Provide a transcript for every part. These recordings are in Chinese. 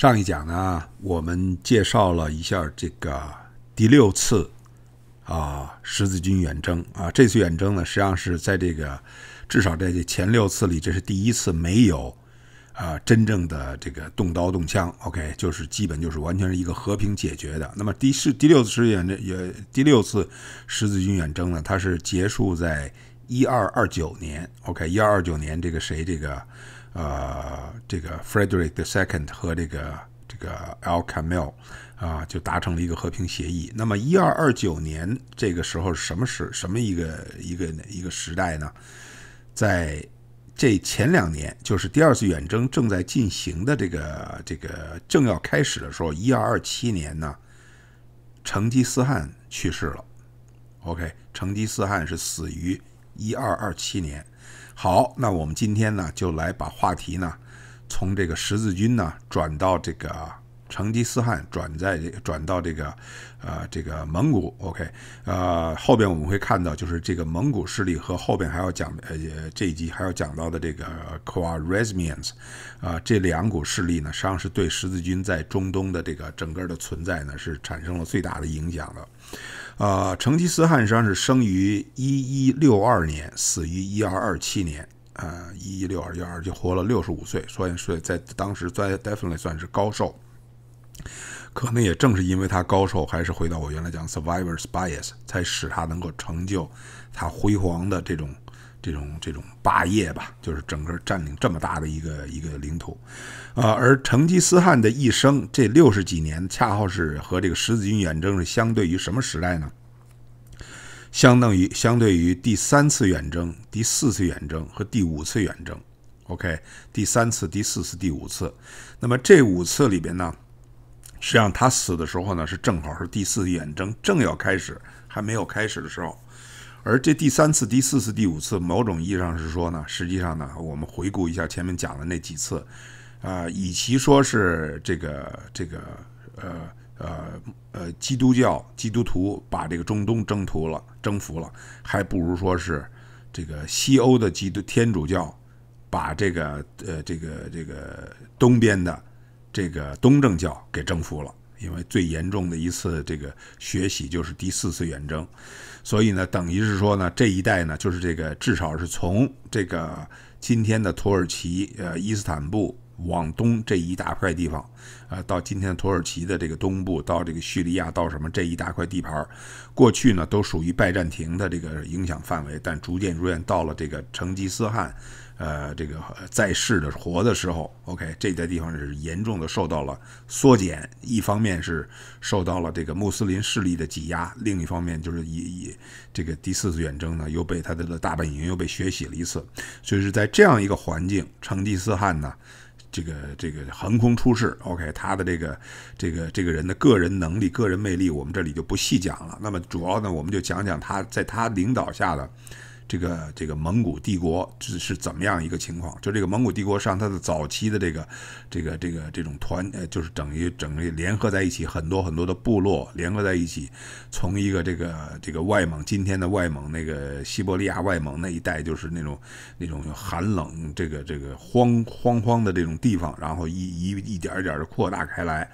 上一讲呢，我们介绍了一下这个第六次啊十字军远征啊。这次远征呢，实际上是在这个至少在这前六次里，这是第一次没有啊真正的这个动刀动枪。OK，就是基本就是完全是一个和平解决的。那么第四、第六次远征也第六次十字军远征呢，它是结束在一二二九年。OK，一二二九年这个谁这个。呃，这个 Frederick the Second 和这个这个 a l c a m i e l 啊，就达成了一个和平协议。那么，一二二九年这个时候是什么时、什么一个一个一个时代呢？在这前两年，就是第二次远征正在进行的这个这个正要开始的时候，一二二七年呢，成吉思汗去世了。OK，成吉思汗是死于一二二七年。好，那我们今天呢，就来把话题呢，从这个十字军呢，转到这个成吉思汗，转在转到这个，呃，这个蒙古。OK，呃，后边我们会看到，就是这个蒙古势力和后边还要讲，呃，这一集还要讲到的这个 Khwarezmians，啊，这两股势力呢，实际上是对十字军在中东的这个整个的存在呢，是产生了最大的影响的。呃，成吉思汗实际上是生于一一六二年，死于一二二七年，啊，一一六二一二就活了六十五岁，所以，所以在当时在 definitely 算是高寿。可能也正是因为他高寿，还是回到我原来讲 survivor's bias，才使他能够成就他辉煌的这种。这种这种霸业吧，就是整个占领这么大的一个一个领土，啊，而成吉思汗的一生这六十几年，恰好是和这个十字军远征是相对于什么时代呢？相当于相对于第三次远征、第四次远征和第五次远征，OK，第三次、第四次、第五次。那么这五次里边呢，实际上他死的时候呢，是正好是第四次远征正要开始，还没有开始的时候。而这第三次、第四次、第五次，某种意义上是说呢，实际上呢，我们回顾一下前面讲的那几次，啊，与其说是这个这个呃呃呃基督教基督徒把这个中东征途了，征服了，还不如说是这个西欧的基督天主教把这个呃这个这个东边的这个东正教给征服了，因为最严重的一次这个学习就是第四次远征。所以呢，等于是说呢，这一带呢，就是这个至少是从这个今天的土耳其呃伊斯坦布往东这一大块地方，啊，到今天土耳其的这个东部，到这个叙利亚，到什么这一大块地盘过去呢都属于拜占庭的这个影响范围，但逐渐逐渐到了这个成吉思汗。呃，这个在世的活的时候，OK，这些地方是严重的受到了缩减。一方面是受到了这个穆斯林势力的挤压，另一方面就是以以这个第四次远征呢，又被他的大本营又被血洗了一次。所以是在这样一个环境，成吉思汗呢，这个这个横空出世，OK，他的这个这个这个人的个人能力、个人魅力，我们这里就不细讲了。那么主要呢，我们就讲讲他在他领导下的。这个这个蒙古帝国是是怎么样一个情况？就这个蒙古帝国上，它的早期的这个这个这个这种团，呃，就是等于整个联合在一起很多很多的部落联合在一起，从一个这个这个外蒙今天的外蒙那个西伯利亚外蒙那一带，就是那种那种寒冷这个这个荒荒荒的这种地方，然后一一一点一点的扩大开来，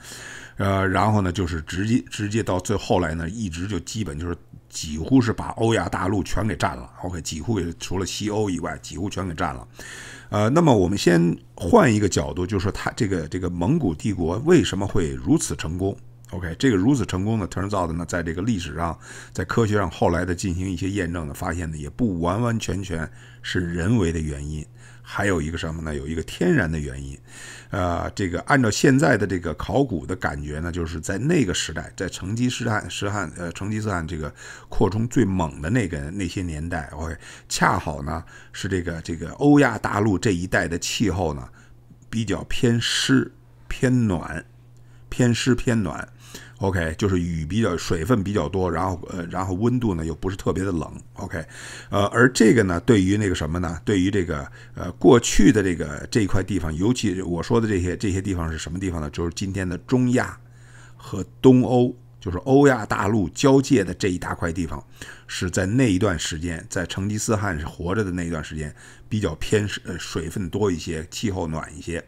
呃，然后呢，就是直接直接到最后来呢，一直就基本就是。几乎是把欧亚大陆全给占了，OK，几乎给除了西欧以外，几乎全给占了。呃，那么我们先换一个角度，就说它这个这个蒙古帝国为什么会如此成功？OK，这个如此成功的 turns o u 的呢，在这个历史上，在科学上后来的进行一些验证的发现呢，也不完完全全是人为的原因。还有一个什么呢？有一个天然的原因，呃，这个按照现在的这个考古的感觉呢，就是在那个时代，在成吉思汗、石汉、呃，成吉思汗这个扩充最猛的那个那些年代，恰好呢是这个这个欧亚大陆这一带的气候呢比较偏湿、偏暖、偏湿、偏暖。OK，就是雨比较水分比较多，然后呃，然后温度呢又不是特别的冷。OK，呃，而这个呢，对于那个什么呢？对于这个呃过去的这个这一块地方，尤其我说的这些这些地方是什么地方呢？就是今天的中亚和东欧。就是欧亚大陆交界的这一大块地方，是在那一段时间，在成吉思汗是活着的那一段时间，比较偏呃水分多一些，气候暖一些。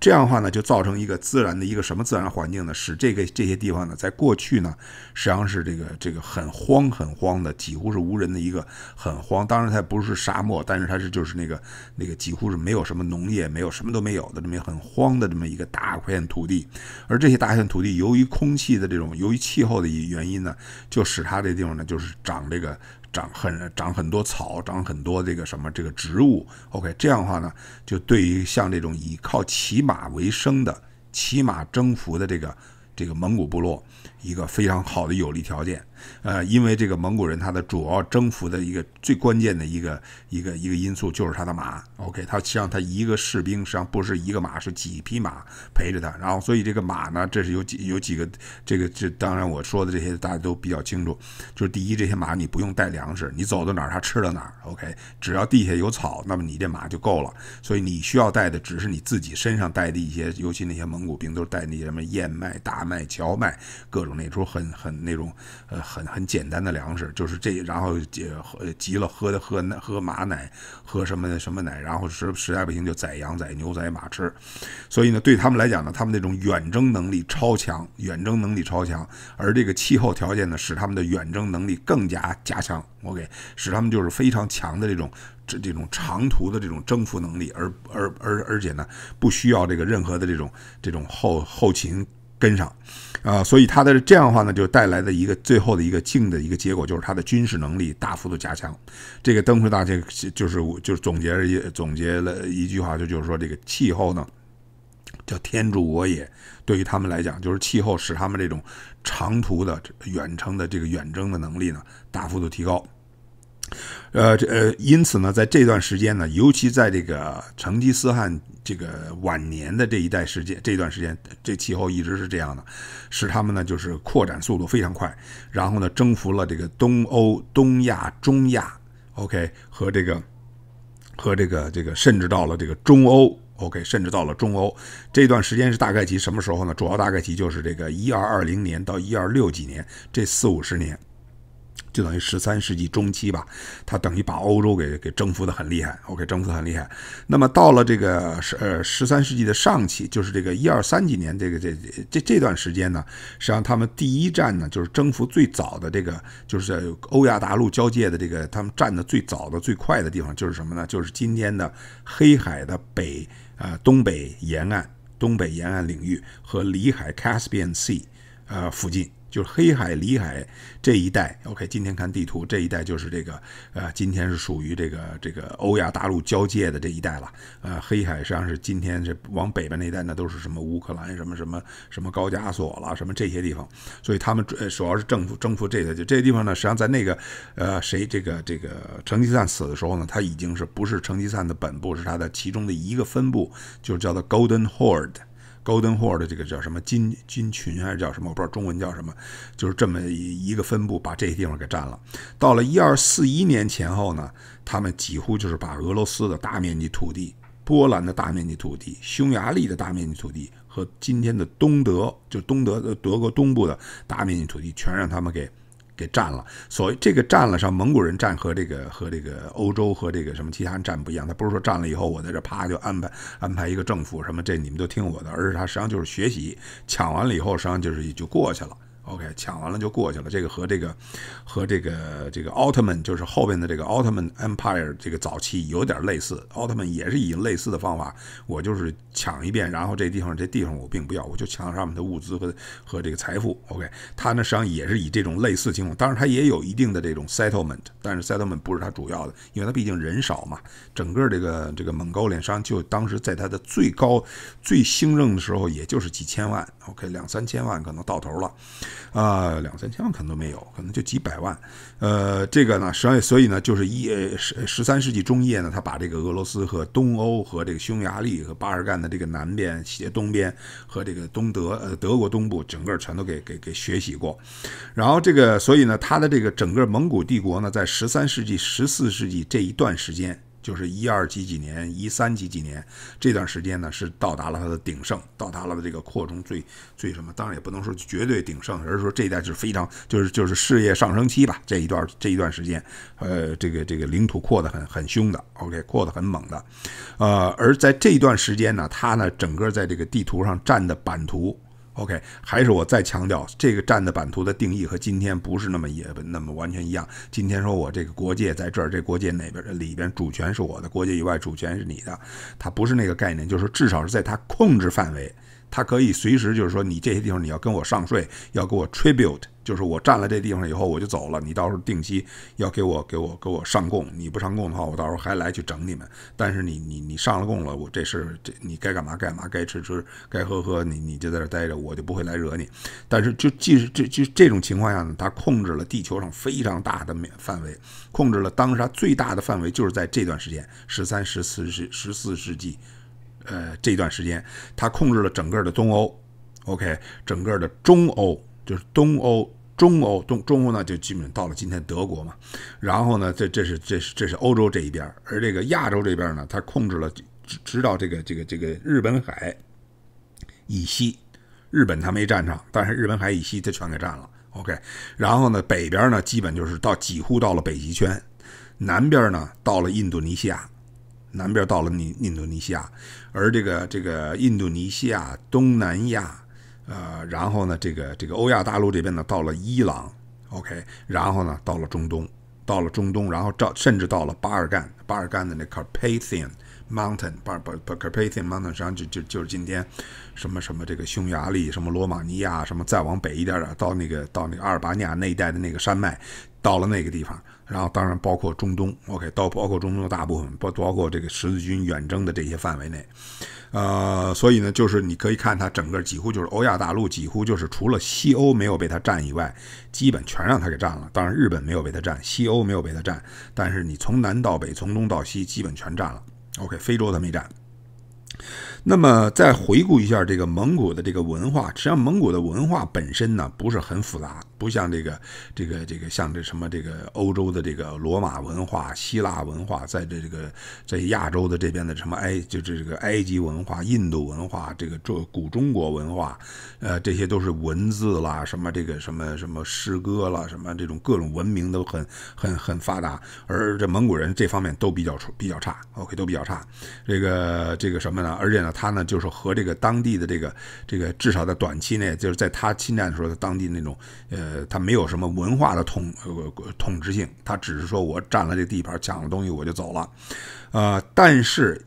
这样的话呢，就造成一个自然的一个什么自然环境呢？使这个这些地方呢，在过去呢，实际上是这个这个很荒很荒的，几乎是无人的一个很荒。当然它不是沙漠，但是它是就是那个那个几乎是没有什么农业，没有什么都没有的这么很荒的这么一个大块土地。而这些大片土地，由于空气的这种由于气气候的原因呢，就使它这地方呢，就是长这个长很长很多草，长很多这个什么这个植物。OK，这样的话呢，就对于像这种以靠骑马为生的骑马征服的这个这个蒙古部落，一个非常好的有利条件。呃，因为这个蒙古人他的主要征服的一个最关键的一个一个一个因素就是他的马。OK，他实际上他一个士兵实际上不是一个马，是几匹马陪着他。然后，所以这个马呢，这是有几有几个，这个这当然我说的这些大家都比较清楚。就是第一，这些马你不用带粮食，你走到哪儿他吃到哪儿。OK，只要地下有草，那么你这马就够了。所以你需要带的只是你自己身上带的一些，尤其那些蒙古兵都是带那些什么燕麦、大麦、荞麦各种那，都很很那种呃。很很简单的粮食，就是这，然后解急了喝的喝奶喝马奶喝什么什么奶，然后实实在不行就宰羊宰牛宰马吃。所以呢，对他们来讲呢，他们那种远征能力超强，远征能力超强，而这个气候条件呢，使他们的远征能力更加加强。我给使他们就是非常强的这种这这种长途的这种征服能力，而而而而且呢，不需要这个任何的这种这种后后勤。跟上，啊，所以他的这样的话呢，就带来的一个最后的一个净的一个结果，就是他的军事能力大幅度加强。这个登会大，这就是就是总结一总结了一句话，就就是说这个气候呢，叫天助我也。对于他们来讲，就是气候使他们这种长途的、远程的这个远征的能力呢，大幅度提高。呃，这呃，因此呢，在这段时间呢，尤其在这个成吉思汗这个晚年的这一代时间，这段时间，这气候一直是这样的，使他们呢就是扩展速度非常快，然后呢，征服了这个东欧、东亚、中亚，OK，和这个和这个这个，甚至到了这个中欧，OK，甚至到了中欧，这段时间是大概其什么时候呢？主要大概其就是这个一二二零年到一二六几年这四五十年。就等于十三世纪中期吧，他等于把欧洲给给征服的很厉害，OK，征服的很厉害。那么到了这个十呃十三世纪的上期，就是这个一二三几年这个这这这段时间呢，实际上他们第一站呢就是征服最早的这个，就是在欧亚大陆交界的这个他们占的最早的最快的地方就是什么呢？就是今天的黑海的北呃东北沿岸、东北沿岸领域和里海 （Caspian Sea） 呃附近。就是黑海、里海这一带。OK，今天看地图，这一带就是这个，呃，今天是属于这个这个欧亚大陆交界的这一带了。呃，黑海实际上是今天是往北边那一带，那都是什么乌克兰、什么什么什么高加索了，什么这些地方。所以他们主要是征服征服这个，就这些地方呢。实际上在那个，呃，谁这个这个成吉思汗死的时候呢，他已经是不是成吉思汗的本部，是他的其中的一个分部，就叫做 Golden Horde。Golden Horde 的这个叫什么金金群还是叫什么？我不知道中文叫什么，就是这么一一个分布把这些地方给占了。到了一二四一年前后呢，他们几乎就是把俄罗斯的大面积土地、波兰的大面积土地、匈牙利的大面积土地和今天的东德，就东德德国东部的大面积土地，全让他们给。给占了，所以这个占了上蒙古人占和这个和这个欧洲和这个什么其他人占不一样，他不是说占了以后我在这啪就安排安排一个政府什么，这你们都听我的，而是他实际上就是学习，抢完了以后实际上就是就过去了。OK，抢完了就过去了。这个和这个和这个这个奥特曼就是后边的这个奥特曼 Empire 这个早期有点类似。奥特曼也是以类似的方法，我就是抢一遍，然后这地方这地方我并不要，我就抢上面的物资和和这个财富。OK，他呢实际上也是以这种类似情况，当然他也有一定的这种 Settlement，但是 Settlement 不是他主要的，因为他毕竟人少嘛。整个这个这个蒙高脸商就当时在他的最高最兴盛的时候，也就是几千万。OK，两三千万可能到头了。啊，两三千万可能都没有，可能就几百万。呃，这个呢，实际上，所以呢，就是一十十三世纪中叶呢，他把这个俄罗斯和东欧和这个匈牙利和巴尔干的这个南边、西东边和这个东德呃德国东部，整个全都给给给学习过。然后这个，所以呢，他的这个整个蒙古帝国呢，在十三世纪、十四世纪这一段时间。就是一二几几年，一三几几年这段时间呢，是到达了它的鼎盛，到达了这个扩充最最什么？当然也不能说绝对鼎盛，而是说这一代是非常就是就是事业上升期吧。这一段这一段时间，呃，这个这个领土扩得很很凶的，OK，扩得很猛的，呃，而在这一段时间呢，他呢整个在这个地图上占的版图。OK，还是我再强调，这个占的版图的定义和今天不是那么也那么完全一样。今天说我这个国界在这儿，这国界那边里边主权是我的，国界以外主权是你的，它不是那个概念。就是至少是在它控制范围，它可以随时就是说，你这些地方你要跟我上税，要给我 tribute。就是我占了这地方以后，我就走了。你到时候定期要给我给我给我上供，你不上供的话，我到时候还来去整你们。但是你你你上了供了，我这事这你该干嘛干嘛，该吃吃，该喝喝，你你就在这待着，我就不会来惹你。但是就即使这就这种情况下呢，他控制了地球上非常大的面范围，控制了当时他最大的范围就是在这段时间，十三、十四、十十四世纪，呃，这段时间他控制了整个的东欧，OK，整个的中欧就是东欧。中欧东中欧呢，就基本到了今天德国嘛，然后呢，这这是这是这是欧洲这一边，而这个亚洲这边呢，它控制了直直到这个这个这个日本海，以西，日本它没占上，但是日本海以西它全给占了。OK，然后呢，北边呢基本就是到几乎到了北极圈，南边呢到了印度尼西亚，南边到了印印度尼西亚，而这个这个印度尼西亚东南亚。呃，然后呢，这个这个欧亚大陆这边呢，到了伊朗，OK，然后呢，到了中东，到了中东，然后到甚至到了巴尔干，巴尔干的那 Carpathian Mountain，巴尔巴巴 Carpathian Mountain 上就就就是今天，什么什么这个匈牙利，什么罗马尼亚，什么再往北一点点，到那个到那个阿尔巴尼亚那一带的那个山脉，到了那个地方。然后当然包括中东，OK，到包括中东的大部分，包包括这个十字军远征的这些范围内，呃，所以呢，就是你可以看它整个几乎就是欧亚大陆，几乎就是除了西欧没有被它占以外，基本全让它给占了。当然日本没有被它占，西欧没有被它占，但是你从南到北，从东到西，基本全占了。OK，非洲它没占。那么再回顾一下这个蒙古的这个文化，实际上蒙古的文化本身呢不是很复杂，不像这个这个这个像这什么这个欧洲的这个罗马文化、希腊文化，在这这个在亚洲的这边的什么埃就这这个埃及文化、印度文化，这个这古中国文化，呃，这些都是文字啦，什么这个什么什么诗歌啦，什么这种各种文明都很很很发达，而这蒙古人这方面都比较出比较差，OK 都比较差。这个这个什么呢？而且呢？他呢，就是和这个当地的这个这个，至少在短期内，就是在他侵占的时候，当地那种呃，他没有什么文化的统呃统治性，他只是说我占了这地盘，抢了东西我就走了，呃，但是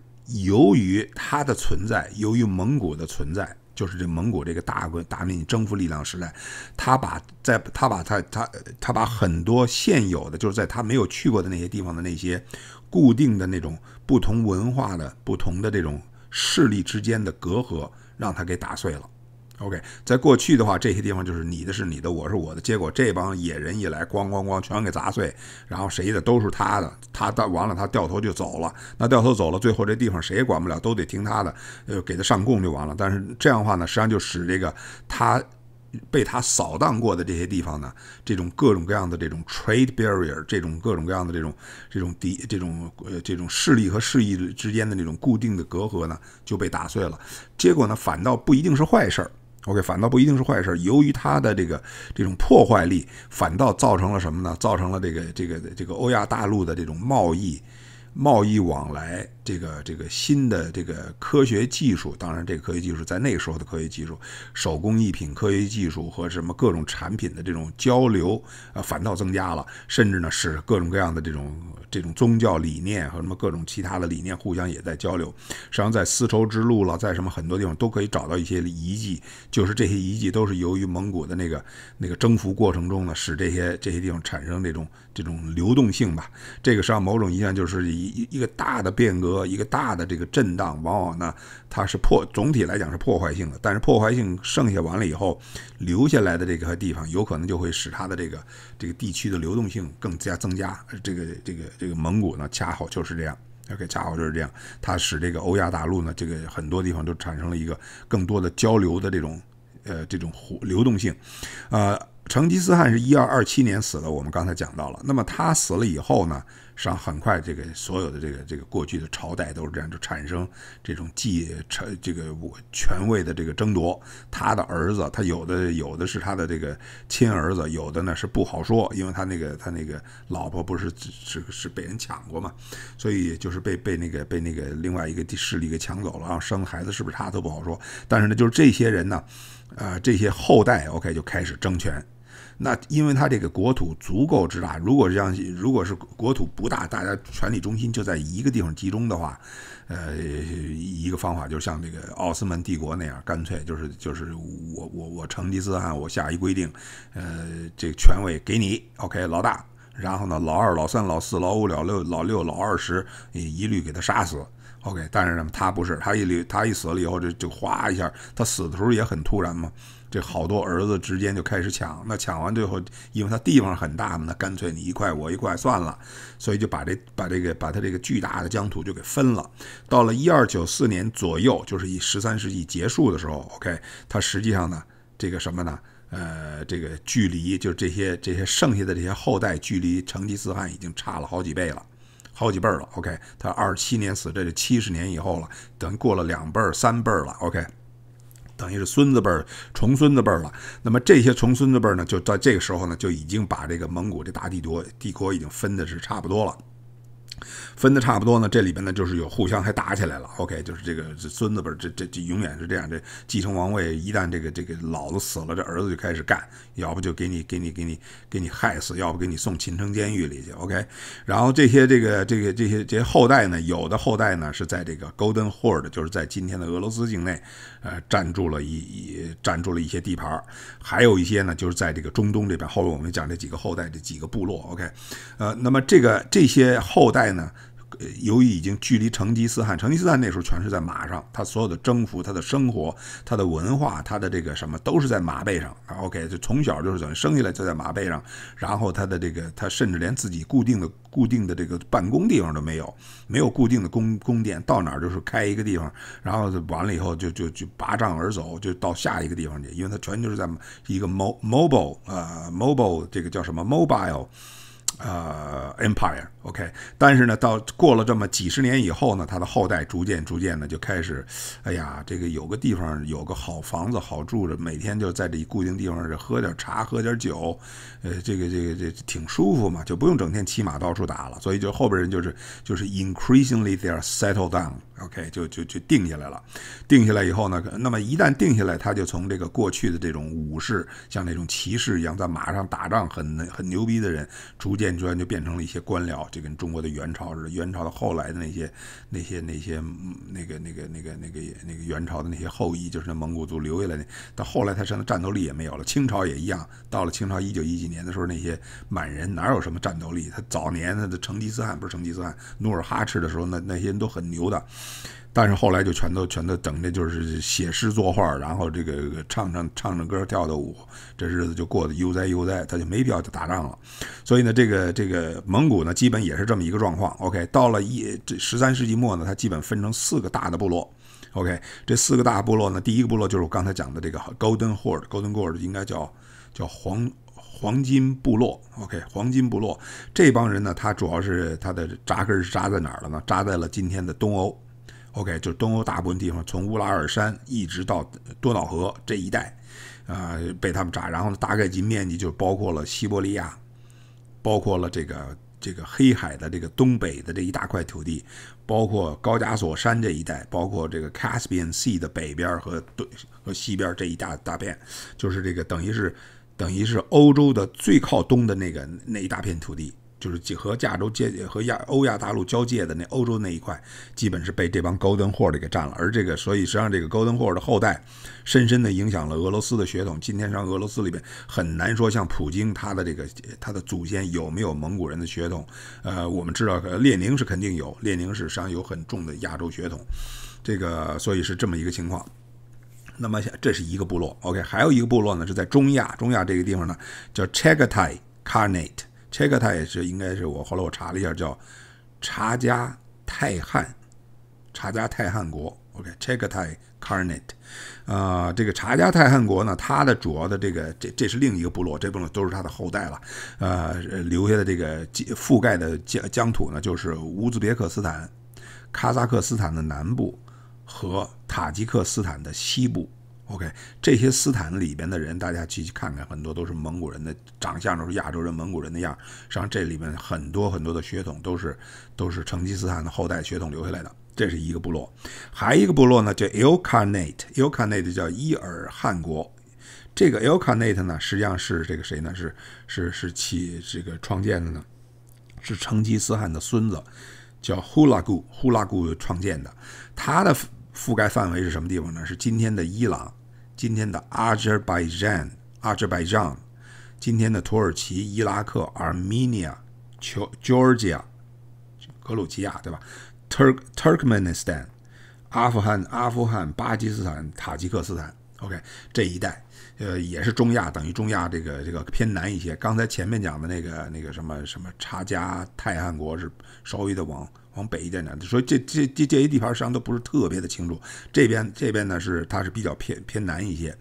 由于他的存在，由于蒙古的存在，就是这蒙古这个大国大积征服力量时代，他把在他把他他他把很多现有的，就是在他没有去过的那些地方的那些固定的那种不同文化的不同的这种。势力之间的隔阂让他给打碎了。OK，在过去的话，这些地方就是你的是你的，我是我的。结果这帮野人一来，咣咣咣，全给砸碎，然后谁的都是他的，他到完了他掉头就走了。那掉头走了，最后这地方谁也管不了，都得听他的，呃，给他上供就完了。但是这样的话呢，实际上就使这个他。被他扫荡过的这些地方呢，这种各种各样的这种 trade barrier，这种各种各样的这种这种敌这种呃这种势力和势力之间的这种固定的隔阂呢，就被打碎了。结果呢，反倒不一定是坏事儿。OK，反倒不一定是坏事由于他的这个这种破坏力，反倒造成了什么呢？造成了这个这个这个欧亚大陆的这种贸易贸易往来。这个这个新的这个科学技术，当然这个科学技术在那时候的科学技术，手工艺品、科学技术和什么各种产品的这种交流，呃，反倒增加了，甚至呢，使各种各样的这种这种宗教理念和什么各种其他的理念互相也在交流。实际上，在丝绸之路了，在什么很多地方都可以找到一些遗迹，就是这些遗迹都是由于蒙古的那个那个征服过程中呢，使这些这些地方产生这种这种流动性吧。这个实际上某种意义上就是一一个大的变革。和一个大的这个震荡，往往呢，它是破，总体来讲是破坏性的。但是破坏性剩下完了以后，留下来的这个地方，有可能就会使它的这个这个地区的流动性更加增加。这个这个这个蒙古呢，恰好就是这样，OK，恰好就是这样，它使这个欧亚大陆呢，这个很多地方都产生了一个更多的交流的这种呃这种活流动性，啊。成吉思汗是一二二七年死了，我们刚才讲到了。那么他死了以后呢，上很快这个所有的这个这个过去的朝代都是这样，就产生这种继承这个权位的这个争夺。他的儿子，他有的有的是他的这个亲儿子，有的呢是不好说，因为他那个他那个老婆不是是是被人抢过嘛，所以就是被被那个被那个另外一个势力给抢走了，然后生孩子是不是他都不好说。但是呢，就是这些人呢，呃，这些后代 OK 就开始争权。那因为他这个国土足够之大，如果这像如果是国土不大，大家权力中心就在一个地方集中的话，呃，一个方法就像这个奥斯曼帝国那样，干脆就是就是我我我成吉思汗我下一规定，呃，这个权位给你，OK 老大，然后呢老二老三老四老五老六老六老二十一律给他杀死，OK，但是呢，他不是，他一他一死了以后就就哗一下，他死的时候也很突然嘛。这好多儿子之间就开始抢，那抢完最后，因为他地方很大嘛，那干脆你一块我一块算了，所以就把这把这个把他这个巨大的疆土就给分了。到了一二九四年左右，就是以十三世纪结束的时候，OK，他实际上呢，这个什么呢？呃，这个距离就这些这些剩下的这些后代距离成吉思汗已经差了好几倍了，好几辈了。OK，他二十七年死，这是七十年以后了，等过了两辈儿、三辈儿了，OK。等于是孙子辈儿、重孙子辈儿了，那么这些重孙子辈儿呢，就在这个时候呢，就已经把这个蒙古这大帝国帝国已经分的是差不多了，分的差不多呢，这里边呢就是有互相还打起来了。OK，就是这个这孙子辈儿，这这永远是这样，这继承王位，一旦这个这个老子死了，这儿子就开始干。要不就给你给你给你给你害死，要不给你送秦城监狱里去。OK，然后这些这个这个这些这些后代呢，有的后代呢是在这个 Golden Horde，就是在今天的俄罗斯境内，呃，占住了一一占住了一些地盘儿，还有一些呢就是在这个中东这边。后面我们讲这几个后代这几个部落。OK，呃，那么这个这些后代呢？由于已经距离成吉思汗，成吉思汗那时候全是在马上，他所有的征服、他的生活、他的文化、他的这个什么都是在马背上。OK，就从小就是怎么生下来就在马背上，然后他的这个他甚至连自己固定的固定的这个办公地方都没有，没有固定的宫宫殿，到哪就是开一个地方，然后完了以后就就就拔杖而走，就到下一个地方去，因为他全就是在一个 mo mobile 啊，mobile 这个叫什么 mobile。呃，Empire，OK，但是呢，到过了这么几十年以后呢，他的后代逐渐逐渐的就开始，哎呀，这个有个地方有个好房子好住着，每天就在这固定地方这喝点茶喝点酒，呃，这个这个这挺舒服嘛，就不用整天骑马到处打了，所以就后边人就是就是 increasingly they are settled down。OK，就就就定下来了，定下来以后呢，那么一旦定下来，他就从这个过去的这种武士，像那种骑士一样在马上打仗很很牛逼的人，逐渐逐渐就变成了一些官僚，就跟中国的元朝似的，元朝的后来的那些那些那些那个那个那个那个那个元朝的那些后裔，就是那蒙古族留下来的，到后来他身上战斗力也没有了。清朝也一样，到了清朝一九一几年的时候，那些满人哪有什么战斗力？他早年他的成吉思汗不是成吉思汗，努尔哈赤的时候，那那些人都很牛的。但是后来就全都全都等着，就是写诗作画，然后这个唱唱唱着歌跳跳舞，这日子就过得悠哉悠哉，他就没必要打仗了。所以呢，这个这个蒙古呢，基本也是这么一个状况。OK，到了一这十三世纪末呢，它基本分成四个大的部落。OK，这四个大部落呢，第一个部落就是我刚才讲的这个 Golden Horde，Golden Horde 应该叫叫黄黄金部落。OK，黄金部落这帮人呢，他主要是他的扎根是扎在哪儿了呢？扎在了今天的东欧。O.K. 就东欧大部分地方，从乌拉尔山一直到多瑙河这一带，啊，被他们炸。然后呢，大概其面积就包括了西伯利亚，包括了这个这个黑海的这个东北的这一大块土地，包括高加索山这一带，包括这个 Caspian Sea 的北边和东和西边这一大大片，就是这个等于是等于是欧洲的最靠东的那个那一大片土地。就是和亚洲界和亚欧亚大陆交界的那欧洲那一块，基本是被这帮 Golden Horde 给占了。而这个，所以实际上这个 Golden Horde 的后代，深深的影响了俄罗斯的血统。今天上俄罗斯里边，很难说像普京他的这个他的祖先有没有蒙古人的血统。呃，我们知道列宁是肯定有，列宁是实际上有很重的亚洲血统。这个，所以是这么一个情况。那么这是一个部落，OK，还有一个部落呢是在中亚，中亚这个地方呢叫 Chagatai Khanate。Chekta 也是，应该是我。后来我查了一下，叫查加泰汗，查加泰汗国。o k c h e k t a c a r n a t e 啊，这个查加泰汗国呢，它的主要的这个，这这是另一个部落，这部落都是它的后代了。呃，留下的这个覆盖的疆疆土呢，就是乌兹别克斯坦、哈萨克斯坦的南部和塔吉克斯坦的西部。OK，这些斯坦里边的人，大家去去看看，很多都是蒙古人的长相，都是亚洲人、蒙古人的样。实际上，这里面很多很多的血统都是都是成吉思汗的后代血统留下来的。这是一个部落，还一个部落呢，叫 Ilkhanate。Ilkhanate 叫伊尔汗国。这个 Ilkhanate 呢，实际上是这个谁呢？是是是起这个创建的呢？是成吉思汗的孙子，叫呼拉古，呼拉古创建的。他的。覆盖范围是什么地方呢？是今天的伊朗、今天的阿 zerbaijan、阿 zerbaijan、今天的土耳其、伊拉克、Armenia、球 Georgia、格鲁吉亚，对吧？Turk Turkmenistan、阿富汗、阿富汗、巴基斯坦、塔吉克斯坦。OK，这一带，呃，也是中亚，等于中亚这个这个偏南一些。刚才前面讲的那个那个什么什么查加泰汗国是稍微的往。往北一点点，所以这这这这些地盘实际上都不是特别的清楚。这边这边呢是它是比较偏偏南一些，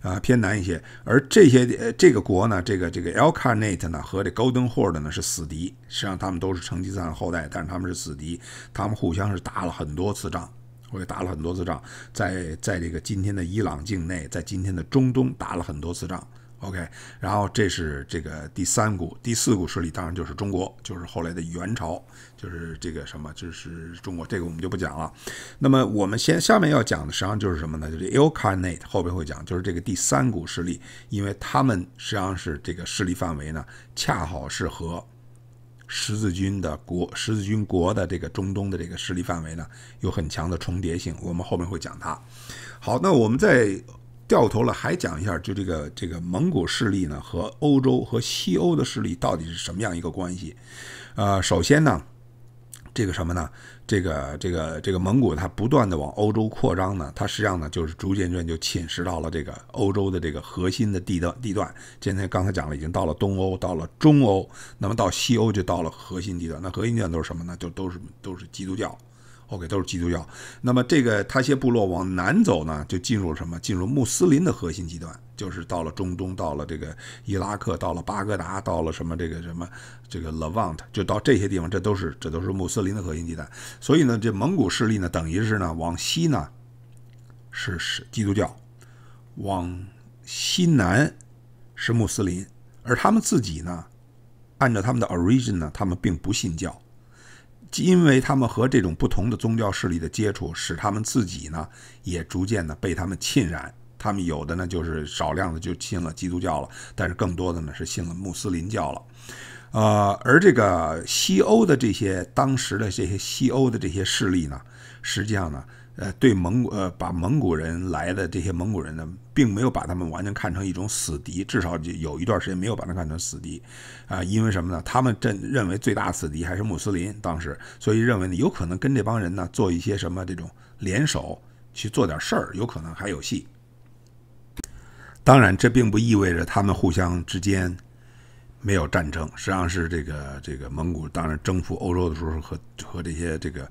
啊偏南一些。而这些呃这个国呢，这个这个 e l k n a r t 呢和这 Golden Horde 呢是死敌，实际上他们都是成吉思汗后代，但是他们是死敌，他们互相是打了很多次仗，我也打了很多次仗，在在这个今天的伊朗境内，在今天的中东打了很多次仗。OK，然后这是这个第三股、第四股势力，当然就是中国，就是后来的元朝，就是这个什么，就是中国这个我们就不讲了。那么我们先下面要讲的实际上就是什么呢？就是 Ilkhanate，后边会讲，就是这个第三股势力，因为他们实际上是这个势力范围呢，恰好是和十字军的国、十字军国的这个中东的这个势力范围呢有很强的重叠性。我们后面会讲它。好，那我们在。掉头了，还讲一下，就这个这个蒙古势力呢，和欧洲和西欧的势力到底是什么样一个关系？呃，首先呢，这个什么呢？这个这个这个蒙古它不断的往欧洲扩张呢，它实际上呢就是逐渐渐就侵蚀到了这个欧洲的这个核心的地段地段。今天刚才讲了，已经到了东欧，到了中欧，那么到西欧就到了核心地段。那核心地段都是什么呢？就都是都是基督教。OK，都是基督教。那么这个他些部落往南走呢，就进入了什么？进入穆斯林的核心地带，就是到了中东，到了这个伊拉克，到了巴格达，到了什么这个什么这个 Levant，就到这些地方。这都是这都是穆斯林的核心地带。所以呢，这蒙古势力呢，等于是呢，往西呢是是基督教，往西南是穆斯林，而他们自己呢，按照他们的 origin 呢，他们并不信教。因为他们和这种不同的宗教势力的接触，使他们自己呢，也逐渐的被他们浸染。他们有的呢就是少量的就信了基督教了，但是更多的呢是信了穆斯林教了。呃，而这个西欧的这些当时的这些西欧的这些势力呢，实际上呢。呃，对蒙古，呃，把蒙古人来的这些蒙古人呢，并没有把他们完全看成一种死敌，至少有一段时间没有把他们看成死敌，啊，因为什么呢？他们认认为最大死敌还是穆斯林，当时，所以认为呢，有可能跟这帮人呢做一些什么这种联手去做点事儿，有可能还有戏。当然，这并不意味着他们互相之间没有战争，实际上是这个这个蒙古当然征服欧洲的时候和和这些这个。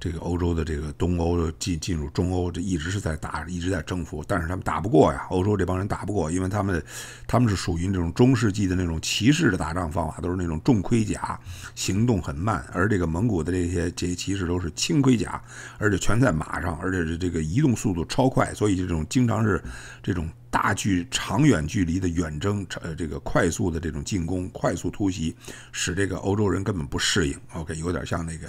这个欧洲的这个东欧进进入中欧，这一直是在打，一直在征服，但是他们打不过呀。欧洲这帮人打不过，因为他们他们是属于那种中世纪的那种骑士的打仗方法，都是那种重盔甲，行动很慢。而这个蒙古的这些这骑士都是轻盔甲，而且全在马上，而且是这个移动速度超快，所以这种经常是这种大距、长远距离的远征，呃，这个快速的这种进攻、快速突袭，使这个欧洲人根本不适应。OK，有点像那个。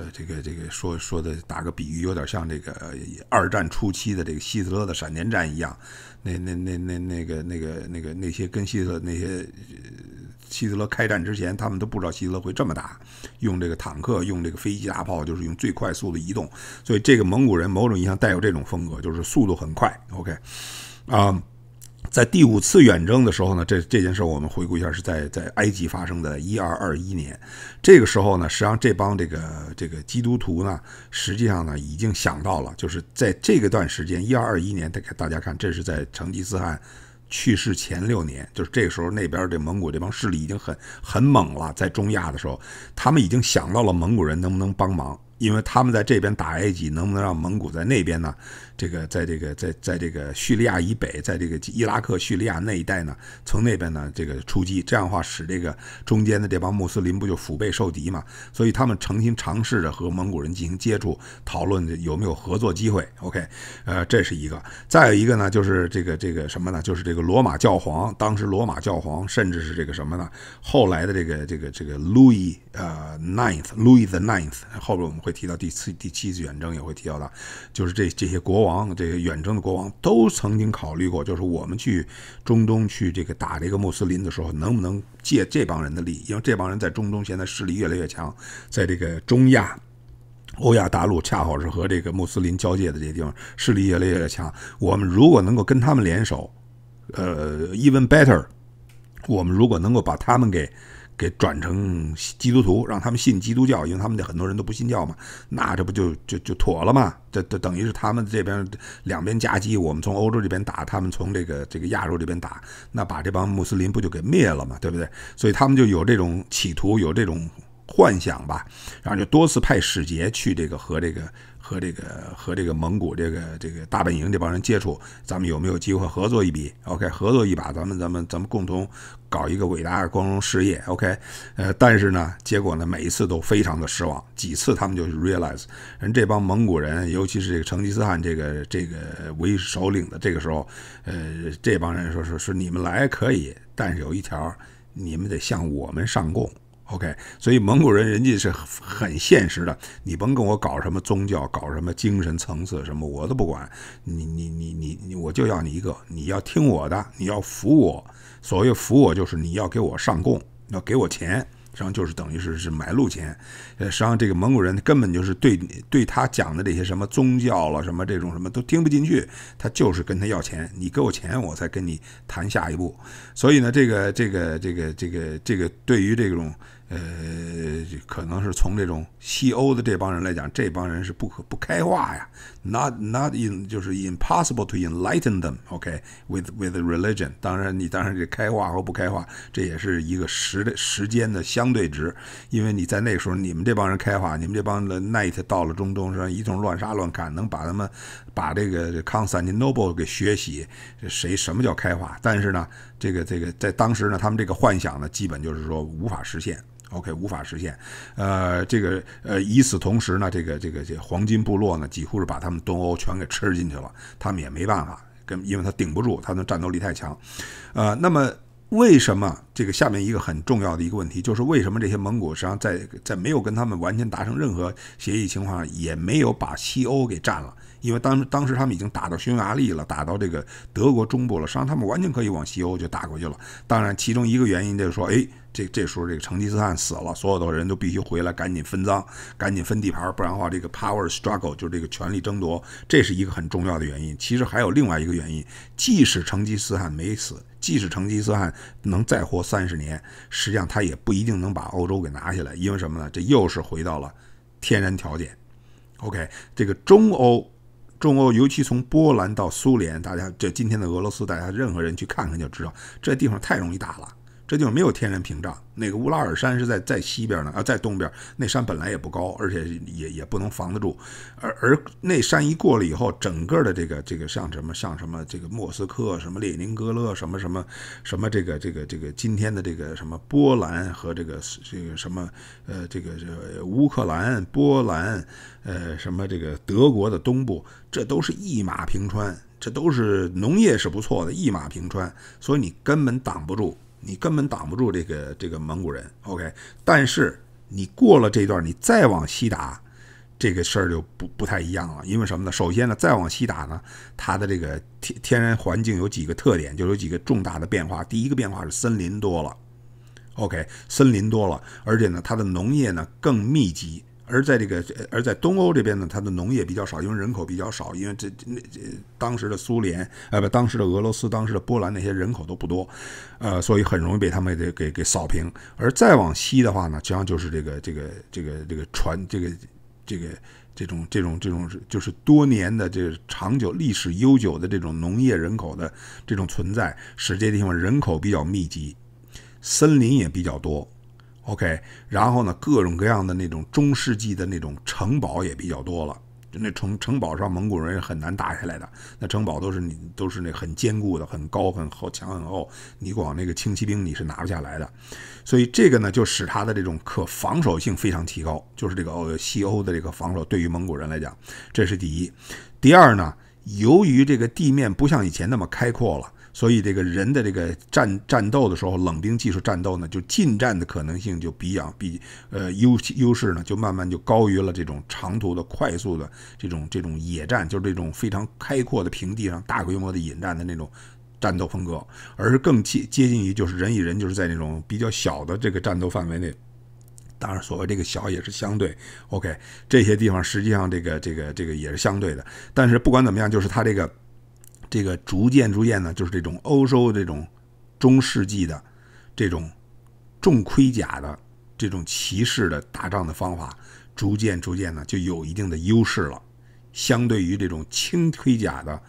呃，这个这个说说的打个比喻，有点像这个二战初期的这个希特勒的闪电战一样，那那那那那个那个那个那些跟希特勒那些希特勒开战之前，他们都不知道希特勒会这么打，用这个坦克，用这个飞机大炮，就是用最快速的移动。所以这个蒙古人某种意义上带有这种风格，就是速度很快。OK，啊。在第五次远征的时候呢，这这件事我们回顾一下，是在在埃及发生的1221年。这个时候呢，实际上这帮这个这个基督徒呢，实际上呢已经想到了，就是在这个段时间1221年，大家看，这是在成吉思汗去世前六年，就是这个时候那边这蒙古这帮势力已经很很猛了，在中亚的时候，他们已经想到了蒙古人能不能帮忙。因为他们在这边打埃及，能不能让蒙古在那边呢？这个，在这个，在在这个叙利亚以北，在这个伊拉克、叙利亚那一带呢，从那边呢这个出击，这样的话使这个中间的这帮穆斯林不就腹背受敌嘛？所以他们诚心尝试着和蒙古人进行接触，讨论有没有合作机会。OK，呃，这是一个。再有一个呢，就是这个这个什么呢？就是这个罗马教皇，当时罗马教皇，甚至是这个什么呢？后来的这个这个这个 Louis，呃，Ninth，Louis the Ninth，后边我们会。提到第四、第七次远征也会提到的，就是这这些国王，这些远征的国王都曾经考虑过，就是我们去中东去这个打这个穆斯林的时候，能不能借这帮人的力？因为这帮人在中东现在势力越来越强，在这个中亚、欧亚大陆，恰好是和这个穆斯林交界的这些地方，势力越来越强。我们如果能够跟他们联手，呃，even better，我们如果能够把他们给。给转成基督徒，让他们信基督教，因为他们的很多人都不信教嘛，那这不就就就妥了嘛？这这等于是他们这边两边夹击，我们从欧洲这边打，他们从这个这个亚洲这边打，那把这帮穆斯林不就给灭了嘛，对不对？所以他们就有这种企图，有这种幻想吧，然后就多次派使节去这个和这个。和这个和这个蒙古这个这个大本营这帮人接触，咱们有没有机会合作一笔？OK，合作一把，咱们咱们咱们共同搞一个伟大的光荣事业。OK，呃，但是呢，结果呢，每一次都非常的失望。几次他们就 realize，人这帮蒙古人，尤其是这个成吉思汗这个这个为首领的这个时候，呃，这帮人说说说你们来可以，但是有一条，你们得向我们上贡。OK，所以蒙古人人家是很现实的，你甭跟我搞什么宗教，搞什么精神层次什么，我都不管。你你你你你，我就要你一个，你要听我的，你要服我。所谓服我，就是你要给我上供，要给我钱，实际上就是等于是是买路钱。呃，实际上这个蒙古人根本就是对对他讲的这些什么宗教了，什么这种什么都听不进去，他就是跟他要钱，你给我钱，我才跟你谈下一步。所以呢，这个这个这个这个这个，对于这种。呃，可能是从这种西欧的这帮人来讲，这帮人是不可不开化呀，not in 就是 impossible to enlighten them，OK，with with religion。当然，你当然这开化和不开化，这也是一个时的时间的相对值，因为你在那时候，你们这帮人开化，你们这帮 night 到了中东是一通乱杀乱砍，能把他们把这个 c o n s a n t noble 给血洗，谁什么叫开化？但是呢，这个这个在当时呢，他们这个幻想呢，基本就是说无法实现。O.K. 无法实现，呃，这个呃，与此同时呢，这个这个这黄金部落呢，几乎是把他们东欧全给吃进去了，他们也没办法，跟因为他顶不住，他的战斗力太强，呃，那么为什么？这个下面一个很重要的一个问题，就是为什么这些蒙古实际上在在没有跟他们完全达成任何协议情况下，也没有把西欧给占了？因为当当时他们已经打到匈牙利了，打到这个德国中部了，实际上他们完全可以往西欧就打过去了。当然，其中一个原因就是说，哎，这这时候这个成吉思汗死了，所有的人都必须回来赶紧分赃，赶紧分地盘，不然的话这个 power struggle 就是这个权力争夺，这是一个很重要的原因。其实还有另外一个原因，即使成吉思汗没死，即使成吉思汗能再活。三十年，实际上他也不一定能把欧洲给拿下来，因为什么呢？这又是回到了天然条件。OK，这个中欧，中欧尤其从波兰到苏联，大家这今天的俄罗斯，大家任何人去看看就知道，这地方太容易打了。这地方没有天然屏障。那个乌拉尔山是在在西边呢，啊，在东边那山本来也不高，而且也也不能防得住。而而那山一过了以后，整个的这个这个像什么像什么这个莫斯科，什么列宁格勒，什么什么什么这个这个这个今天的这个什么波兰和这个这个什么呃这个这个、乌克兰、波兰，呃什么这个德国的东部，这都是一马平川，这都是农业是不错的，一马平川，所以你根本挡不住。你根本挡不住这个这个蒙古人，OK？但是你过了这段，你再往西打，这个事儿就不不太一样了。因为什么呢？首先呢，再往西打呢，它的这个天天然环境有几个特点，就有几个重大的变化。第一个变化是森林多了，OK？森林多了，而且呢，它的农业呢更密集。而在这个，而在东欧这边呢，它的农业比较少，因为人口比较少，因为这那这当时的苏联，呃不，当时的俄罗斯，当时的波兰那些人口都不多，呃，所以很容易被他们给给给扫平。而再往西的话呢，实际上就是这个这个这个这个船这个这个这种这种这种就是多年的这长久历史悠久的这种农业人口的这种存在，使这地方人口比较密集，森林也比较多。OK，然后呢，各种各样的那种中世纪的那种城堡也比较多了，那城城堡上蒙古人很难打下来的。那城堡都是你都是那很坚固的，很高很厚墙很厚，你光那个轻骑兵你是拿不下来的。所以这个呢，就使他的这种可防守性非常提高，就是这个西欧的这个防守对于蒙古人来讲，这是第一。第二呢，由于这个地面不像以前那么开阔了。所以这个人的这个战战斗的时候，冷兵器术战斗呢，就近战的可能性就比较比呃优优势呢，就慢慢就高于了这种长途的快速的这种这种野战，就是这种非常开阔的平地上大规模的野战的那种战斗风格，而是更接接近于就是人与人就是在那种比较小的这个战斗范围内。当然，所谓这个小也是相对，OK，这些地方实际上这个这个这个也是相对的。但是不管怎么样，就是他这个。这个逐渐逐渐呢，就是这种欧洲这种中世纪的这种重盔甲的这种骑士的打仗的方法，逐渐逐渐呢就有一定的优势了，相对于这种轻盔甲的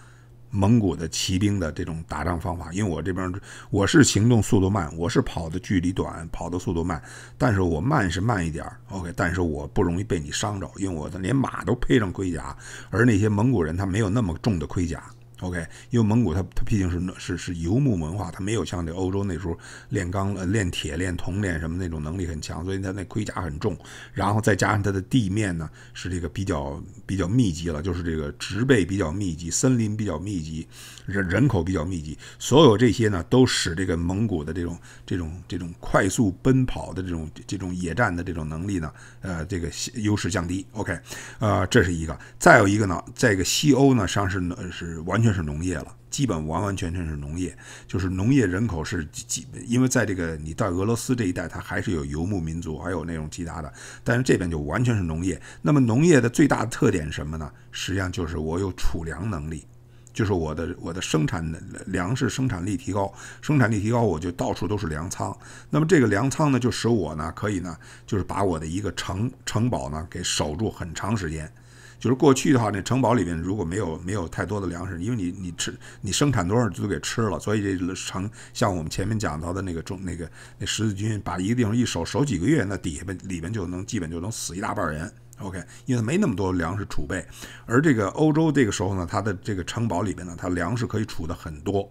蒙古的骑兵的这种打仗方法。因为我这边我是行动速度慢，我是跑的距离短，跑的速度慢，但是我慢是慢一点 o k 但是我不容易被你伤着，因为我的连马都配上盔甲，而那些蒙古人他没有那么重的盔甲。OK，因为蒙古它它毕竟是是是游牧文化，它没有像这欧洲那时候炼钢、炼铁、炼铜、炼什么那种能力很强，所以它那盔甲很重，然后再加上它的地面呢是这个比较比较密集了，就是这个植被比较密集，森林比较密集。这人口比较密集，所有这些呢，都使这个蒙古的这种、这种、这种快速奔跑的这种、这种野战的这种能力呢，呃，这个优势降低。OK，呃，这是一个。再有一个呢，在这个西欧呢，实际上是是完全是农业了，基本完完全全是农业，就是农业人口是几，因为在这个你到俄罗斯这一带，它还是有游牧民族，还有那种其他的，但是这边就完全是农业。那么农业的最大特点是什么呢？实际上就是我有储粮能力。就是我的我的生产粮食生产力提高，生产力提高，我就到处都是粮仓。那么这个粮仓呢，就使我呢可以呢，就是把我的一个城城堡呢给守住很长时间。就是过去的话，那城堡里面如果没有没有太多的粮食，因为你你吃你生产多少就给吃了，所以这城像我们前面讲到的那个中那个那十字军把一个地方一守守几个月，那底下边里边就能基本就能死一大半人。OK，因为它没那么多粮食储备，而这个欧洲这个时候呢，它的这个城堡里边呢，它粮食可以储的很多，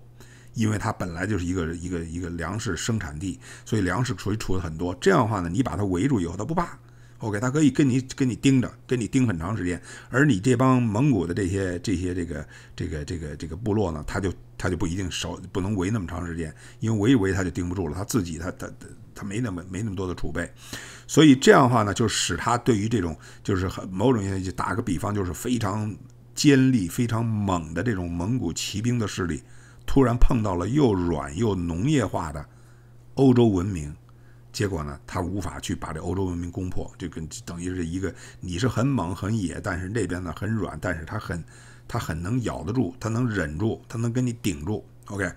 因为它本来就是一个一个一个粮食生产地，所以粮食可以储的很多。这样的话呢，你把它围住以后，它不怕。OK，他可以跟你跟你盯着，跟你盯很长时间。而你这帮蒙古的这些这些这个这个这个这个部落呢，他就他就不一定守，不能围那么长时间，因为围一围他就盯不住了，他自己他他他他没那么没那么多的储备，所以这样的话呢，就使他对于这种就是很某种意义就打个比方，就是非常尖利、非常猛的这种蒙古骑兵的势力，突然碰到了又软又农业化的欧洲文明。结果呢，他无法去把这欧洲文明攻破，就跟等于是一个你是很猛很野，但是那边呢很软，但是他很他很能咬得住，他能忍住，他能跟你顶住。OK，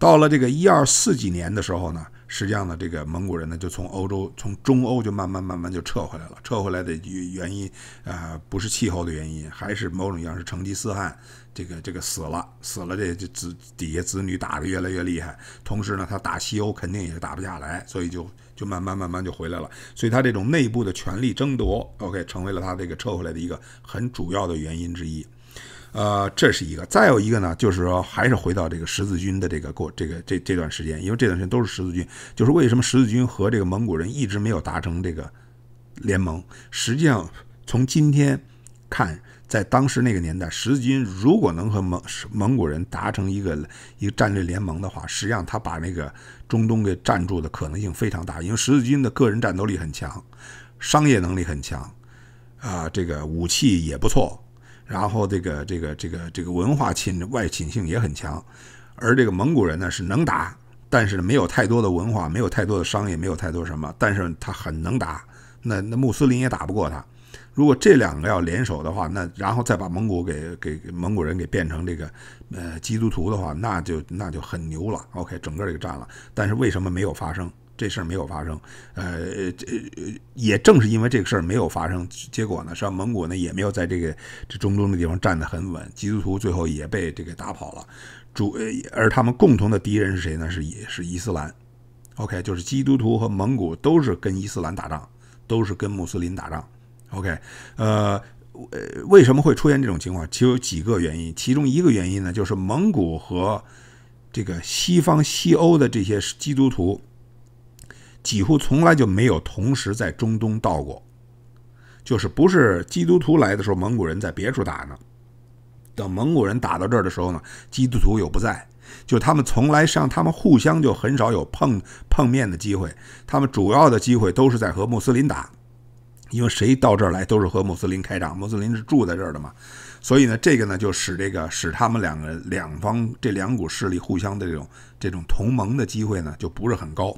到了这个一二四几年的时候呢，实际上呢，这个蒙古人呢就从欧洲从中欧就慢慢慢慢就撤回来了。撤回来的原因啊，不是气候的原因，还是某种样式，是成吉思汗这个这个死了，死了这子底下子女打的越来越厉害，同时呢，他打西欧肯定也是打不下来，所以就。慢慢慢慢就回来了，所以他这种内部的权力争夺，OK，成为了他这个撤回来的一个很主要的原因之一，呃，这是一个。再有一个呢，就是说，还是回到这个十字军的这个过这个这这段时间，因为这段时间都是十字军，就是为什么十字军和这个蒙古人一直没有达成这个联盟？实际上，从今天看。在当时那个年代，十字军如果能和蒙蒙古人达成一个一个战略联盟的话，实际上他把那个中东给占住的可能性非常大，因为十字军的个人战斗力很强，商业能力很强，啊，这个武器也不错，然后这个这个这个这个文化侵外侵性也很强，而这个蒙古人呢是能打，但是没有太多的文化，没有太多的商业，没有太多什么，但是他很能打，那那穆斯林也打不过他。如果这两个要联手的话，那然后再把蒙古给给蒙古人给变成这个呃基督徒的话，那就那就很牛了。OK，整个这个占了。但是为什么没有发生？这事儿没有发生。呃，也正是因为这个事儿没有发生，结果呢是蒙古呢也没有在这个这中东的地方站得很稳，基督徒最后也被这个打跑了。主，而他们共同的敌人是谁呢？是也是伊斯兰。OK，就是基督徒和蒙古都是跟伊斯兰打仗，都是跟穆斯林打仗。OK，呃，呃，为什么会出现这种情况？实有几个原因，其中一个原因呢，就是蒙古和这个西方西欧的这些基督徒几乎从来就没有同时在中东到过，就是不是基督徒来的时候，蒙古人在别处打呢，等蒙古人打到这儿的时候呢，基督徒又不在，就他们从来上，他们互相就很少有碰碰面的机会，他们主要的机会都是在和穆斯林打。因为谁到这儿来都是和穆斯林开仗，穆斯林是住在这儿的嘛，所以呢，这个呢就使这个使他们两个两方这两股势力互相的这种这种同盟的机会呢就不是很高。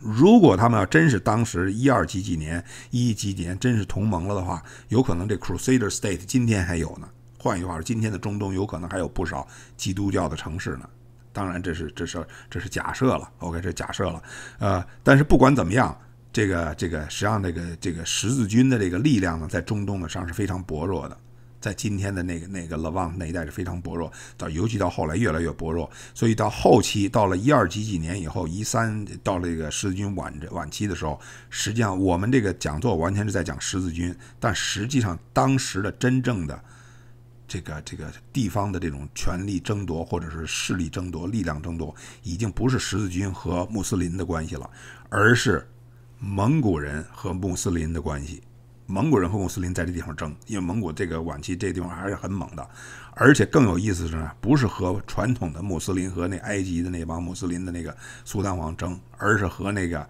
如果他们要真是当时一二几几年一几年真是同盟了的话，有可能这 Crusader State 今天还有呢。换句话说，今天的中东有可能还有不少基督教的城市呢。当然这是这是这是假设了，OK，这假设了。呃，但是不管怎么样。这个这个实际上，这个这个十字军的这个力量呢，在中东呢，实际上是非常薄弱的，在今天的那个那个勒旺那一带是非常薄弱，到尤其到后来越来越薄弱。所以到后期，到了一二几几年以后，一三到了这个十字军晚晚期的时候，实际上我们这个讲座完全是在讲十字军，但实际上当时的真正的这个这个地方的这种权力争夺，或者是势力争夺、力量争夺，已经不是十字军和穆斯林的关系了，而是。蒙古人和穆斯林的关系，蒙古人和穆斯林在这地方争，因为蒙古这个晚期这地方还是很猛的，而且更有意思的是，不是和传统的穆斯林和那埃及的那帮穆斯林的那个苏丹王争，而是和那个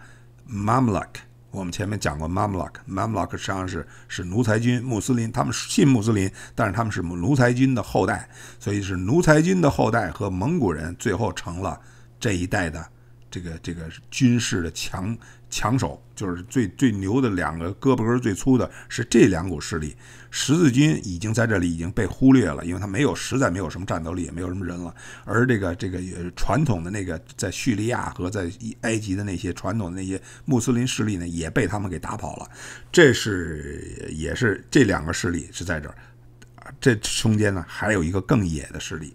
Mamluk。我们前面讲过 Mamluk，Mamluk 实际上是是奴才军穆斯林，他们信穆斯林，但是他们是奴才军的后代，所以是奴才军的后代和蒙古人最后成了这一代的这个这个军事的强。强手就是最最牛的两个胳膊根最粗的是这两股势力，十字军已经在这里已经被忽略了，因为他没有，实在没有什么战斗力，也没有什么人了。而这个这个传统的那个在叙利亚和在埃及的那些传统的那些穆斯林势力呢，也被他们给打跑了。这是也是这两个势力是在这儿，这中间呢还有一个更野的势力，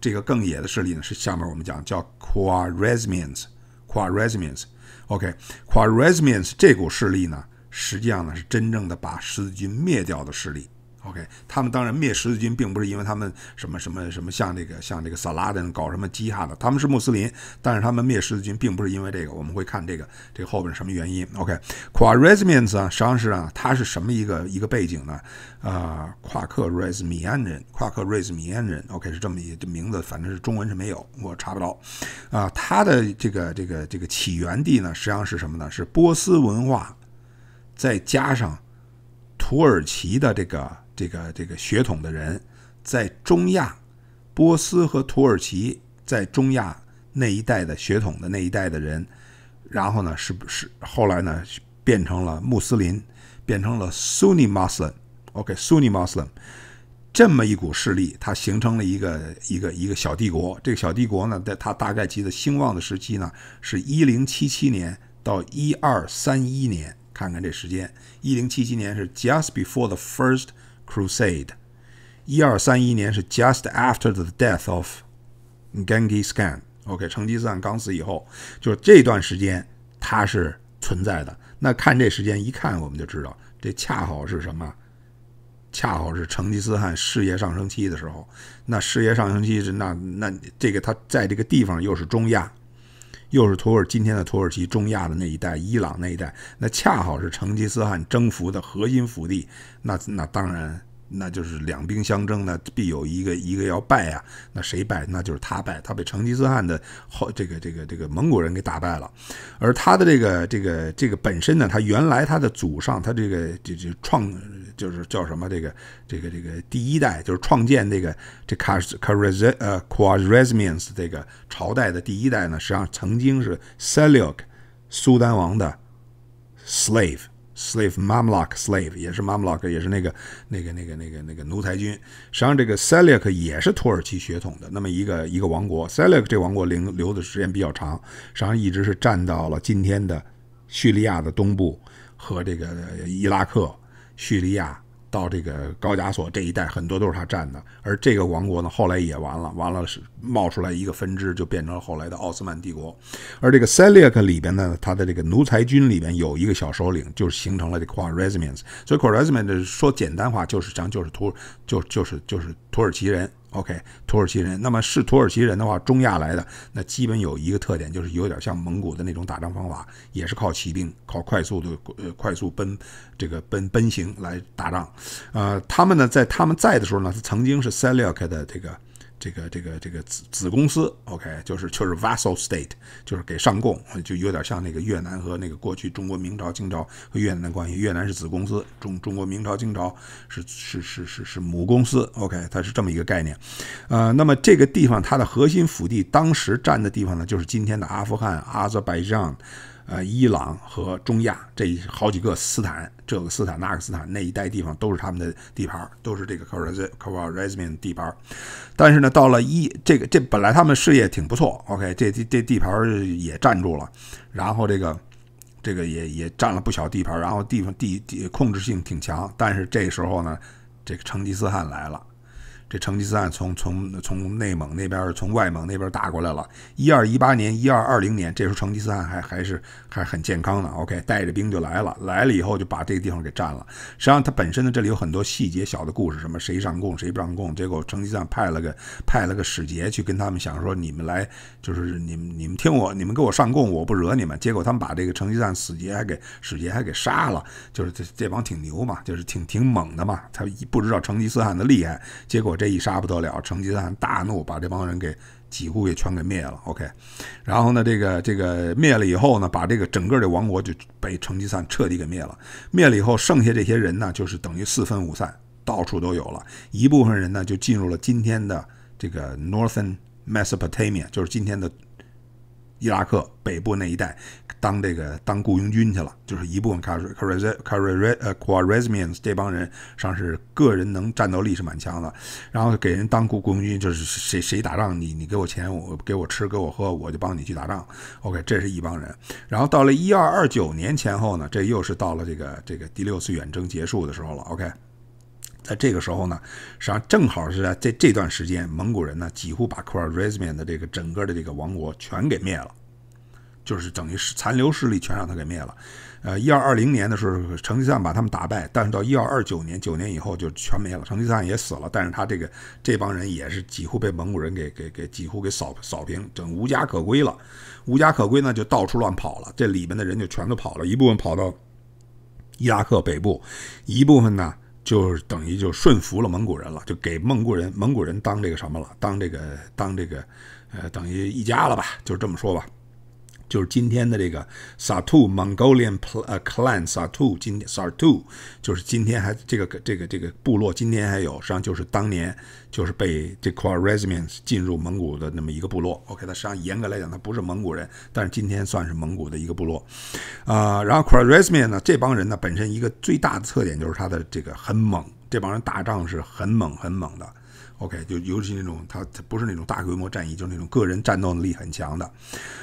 这个更野的势力呢是下面我们讲叫 q u a r s m i n s q u a r s m i n s OK，Quarismians 这股势力呢，实际上呢是真正的把十字军灭掉的势力。O.K. 他们当然灭十字军，并不是因为他们什么什么什么像这个像这个萨拉的搞什么基哈的，他们是穆斯林，但是他们灭十字军并不是因为这个，我们会看这个这后边什么原因。O.K. q u a r e s m i a n s 啊，实际上是啊，它是什么一个一个背景呢？啊，夸克 Rizmian 人，夸克 Rizmian 人。O.K. 是这么一这名字，反正是中文是没有，我查不着。啊，它的这个这个这个起源地呢，实际上是什么呢？是波斯文化，再加上土耳其的这个。这个这个血统的人，在中亚、波斯和土耳其，在中亚那一代的血统的那一代的人，然后呢，是不是后来呢，变成了穆斯林，变成了 Sunni Muslim。OK，Sunni Muslim 这么一股势力，它形成了一个一个一个小帝国。这个小帝国呢，在它大概其的兴旺的时期呢，是1077年到1231年。看看这时间，1077年是 just before the first。Crusade，一二三一年是 just after the death of Genghis Khan。OK，成吉思汗刚死以后，就是这段时间他是存在的。那看这时间一看，我们就知道这恰好是什么？恰好是成吉思汗事业上升期的时候。那事业上升期是那那这个他在这个地方又是中亚。又是土耳今天的土耳其、中亚的那一带、伊朗那一带，那恰好是成吉思汗征服的核心腹地，那那当然。那就是两兵相争，那必有一个一个要败呀。那谁败？那就是他败，他被成吉思汗的后这个这个这个蒙古人给打败了。而他的这个这个这个本身呢，他原来他的祖上，他这个这这创就是叫什么？这个这个这个第一代，就是创建这个这卡卡瑞斯呃卡瑞斯 n 斯这个朝代的第一代呢，实际上曾经是 Seljuk 苏丹王的 slave。Slave, m a m l l u k slave 也是 m a m l l u k 也是那个那个那个那个那个奴才军。实际上，这个 Seljuk 也是土耳其血统的，那么一个一个王国。Seljuk 这王国留留的时间比较长，实际上一直是占到了今天的叙利亚的东部和这个伊拉克、叙利亚。到这个高加索这一带，很多都是他占的。而这个王国呢，后来也完了，完了是冒出来一个分支，就变成了后来的奥斯曼帝国。而这个 i a 克里边呢，他的这个奴才军里边有一个小首领，就形成了这 corazmins。所以 corazmins 说简单话，就是讲就是土，就就是就是土耳其人。O.K. 土耳其人，那么是土耳其人的话，中亚来的那基本有一个特点，就是有点像蒙古的那种打仗方法，也是靠骑兵，靠快速的呃快速奔这个奔奔行来打仗。呃，他们呢，在他们在的时候呢，曾经是塞尔克的这个。这个这个这个子子公司，OK，就是就是 vassal state，就是给上供，就有点像那个越南和那个过去中国明朝、清朝和越南的关系，越南是子公司，中中国明朝、清朝是是是是是母公司，OK，它是这么一个概念，呃，那么这个地方它的核心腹地当时占的地方呢，就是今天的阿富汗、阿塞拜疆。呃，伊朗和中亚这好几个斯坦，这个斯坦、那个斯坦那一带地方都是他们的地盘，都是这个 k o r a z m k h o r a z m i n 地盘。但是呢，到了一这个这本来他们事业挺不错，OK，这这这地盘也占住了，然后这个这个也也占了不小地盘，然后地方地地控制性挺强。但是这时候呢，这个成吉思汗来了。这成吉思汗从从从内蒙那边从外蒙那边打过来了，一二一八年、一二二零年，这时候成吉思汗还还是还很健康呢。OK，带着兵就来了，来了以后就把这个地方给占了。实际上他本身呢，这里有很多细节小的故事，什么谁上贡谁不上贡，结果成吉思汗派了个派了个使节去跟他们，想说你们来就是你们你们听我，你们给我上贡，我不惹你们。结果他们把这个成吉思汗使节还给使节还给杀了，就是这这帮挺牛嘛，就是挺挺猛的嘛，他不知道成吉思汗的厉害，结果这。这一杀不得了，成吉思汗大怒，把这帮人给几乎给全给灭了。OK，然后呢，这个这个灭了以后呢，把这个整个的王国就被成吉思汗彻底给灭了。灭了以后，剩下这些人呢，就是等于四分五散，到处都有了。一部分人呢，就进入了今天的这个 Northern Mesopotamia，就是今天的。伊拉克北部那一带，当这个当雇佣军去了，就是一部分 c a r r e c a r r e 呃 quarismians 这帮人，上是个人能战斗力是蛮强的，然后给人当雇雇佣军，就是谁谁打仗，你你给我钱，我给我吃给我喝，我就帮你去打仗。OK，这是一帮人。然后到了一二二九年前后呢，这又是到了这个这个第六次远征结束的时候了。OK。在这个时候呢，实际上正好是在这这段时间，蒙古人呢几乎把科尔瑞兹曼的这个整个的这个王国全给灭了，就是等于是残留势力全让他给灭了。呃，一二二零年的时候，成吉思汗把他们打败，但是到一二二九年，九年以后就全没了，成吉思汗也死了，但是他这个这帮人也是几乎被蒙古人给给给几乎给扫扫平，整无家可归了。无家可归呢，就到处乱跑了，这里面的人就全都跑了，一部分跑到伊拉克北部，一部分呢。就等于就顺服了蒙古人了，就给蒙古人蒙古人当这个什么了，当这个当这个，呃，等于一家了吧，就这么说吧。就是今天的这个 s a t t u Mongolian Clan s a t t u 今 s a t t u 就是今天还这个这个这个部落，今天还有，实际上就是当年就是被这 h o r a z m e n s 进入蒙古的那么一个部落。OK，它实际上严格来讲它不是蒙古人，但是今天算是蒙古的一个部落。啊，然后 c h o r a z m e n s 呢，这帮人呢本身一个最大的特点就是他的这个很猛，这帮人打仗是很猛很猛的。OK，就尤其是那种它不是那种大规模战役，就是那种个人战斗能力很强的，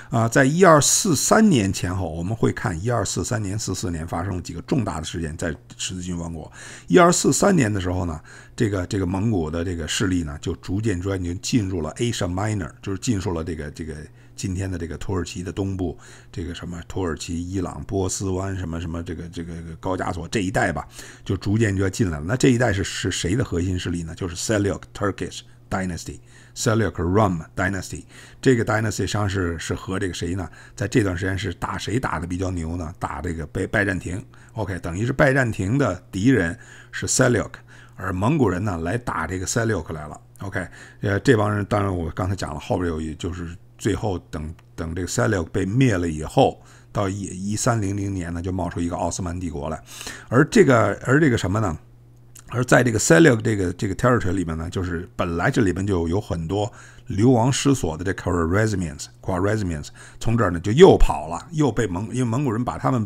啊，在一二四三年前后，我们会看一二四三年、四四年发生了几个重大的事件，在十字军王国。一二四三年的时候呢，这个这个蒙古的这个势力呢，就逐渐逐渐进入了 Asia Minor，就是进入了这个这个。今天的这个土耳其的东部，这个什么土耳其、伊朗、波斯湾，什么什么这个这个高加索这一带吧，就逐渐就要进来了。那这一带是是谁的核心势力呢？就是 Seljuk Turkish Dynasty、Seljuk Rum Dynasty。这个 dynasty 上是是和这个谁呢？在这段时间是打谁打的比较牛呢？打这个拜拜占庭。OK，等于是拜占庭的敌人是 Seljuk，而蒙古人呢来打这个 Seljuk 来了。OK，呃，这帮人当然我刚才讲了，后边有一就是。最后，等等，这个 e 塞尔 g 被灭了以后，到一一三零零年呢，就冒出一个奥斯曼帝国来。而这个，而这个什么呢？而在这个塞尔柱这个这个 territory 里面呢，就是本来这里边就有很多流亡失所的这 caravans，caravans 从这儿呢就又跑了，又被蒙，因为蒙古人把他们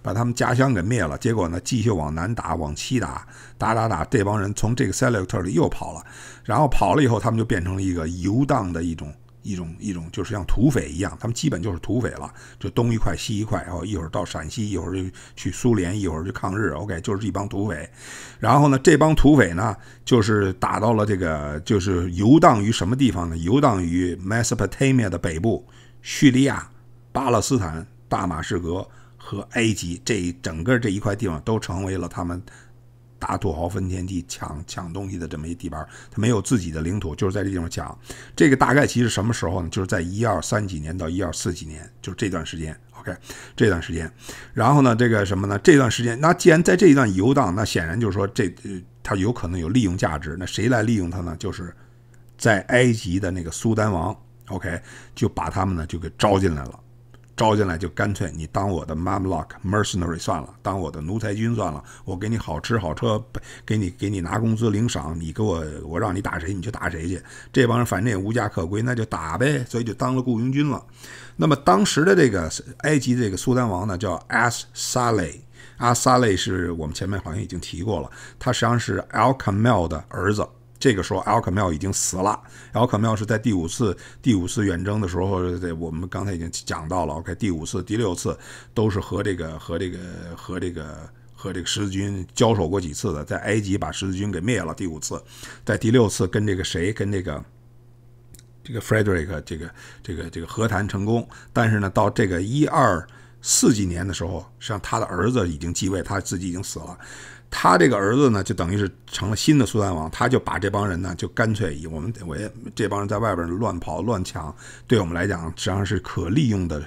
把他们家乡给灭了，结果呢继续往南打，往西打，打打打，这帮人从这个 e 塞 e 柱里又跑了，然后跑了以后，他们就变成了一个游荡的一种。一种一种就是像土匪一样，他们基本就是土匪了，就东一块西一块，然后一会儿到陕西，一会儿去苏联，一会儿去抗日。OK，就是一帮土匪。然后呢，这帮土匪呢，就是打到了这个，就是游荡于什么地方呢？游荡于 Mesopotamia 的北部，叙利亚、巴勒斯坦、大马士革和埃及这一整个这一块地方，都成为了他们。打土豪分田地，抢抢东西的这么一地盘，他没有自己的领土，就是在这地方抢。这个大概其实什么时候呢？就是在一二三几年到一二四几年，就是这段时间。OK，这段时间。然后呢，这个什么呢？这段时间，那既然在这一段游荡，那显然就是说这呃，他有可能有利用价值。那谁来利用他呢？就是在埃及的那个苏丹王。OK，就把他们呢就给招进来了。招进来就干脆你当我的 l 木 c k m e r c e n a r y 算了，当我的奴才军算了。我给你好吃好车，给你给你拿工资领赏，你给我我让你打谁你就打谁去。这帮人反正也无家可归，那就打呗。所以就当了雇佣军了。那么当时的这个埃及这个苏丹王呢，叫阿萨雷，阿萨雷是我们前面好像已经提过了，他实际上是 Al c a m e l 的儿子。这个时候，阿尔卡缪已经死了。阿尔卡缪是在第五次、第五次远征的时候，我们刚才已经讲到了。OK，第五次、第六次都是和这个、和这个、和这个、和这个十字军交手过几次的，在埃及把十字军给灭了。第五次，在第六次跟这个谁、跟这个这个 Frederick 这个、这个、这个和谈成功。但是呢，到这个一二四几年的时候，实际上他的儿子已经继位，他自己已经死了。他这个儿子呢，就等于是成了新的苏丹王，他就把这帮人呢，就干脆以我们，我也这帮人在外边乱跑乱抢，对我们来讲实际上是可利用的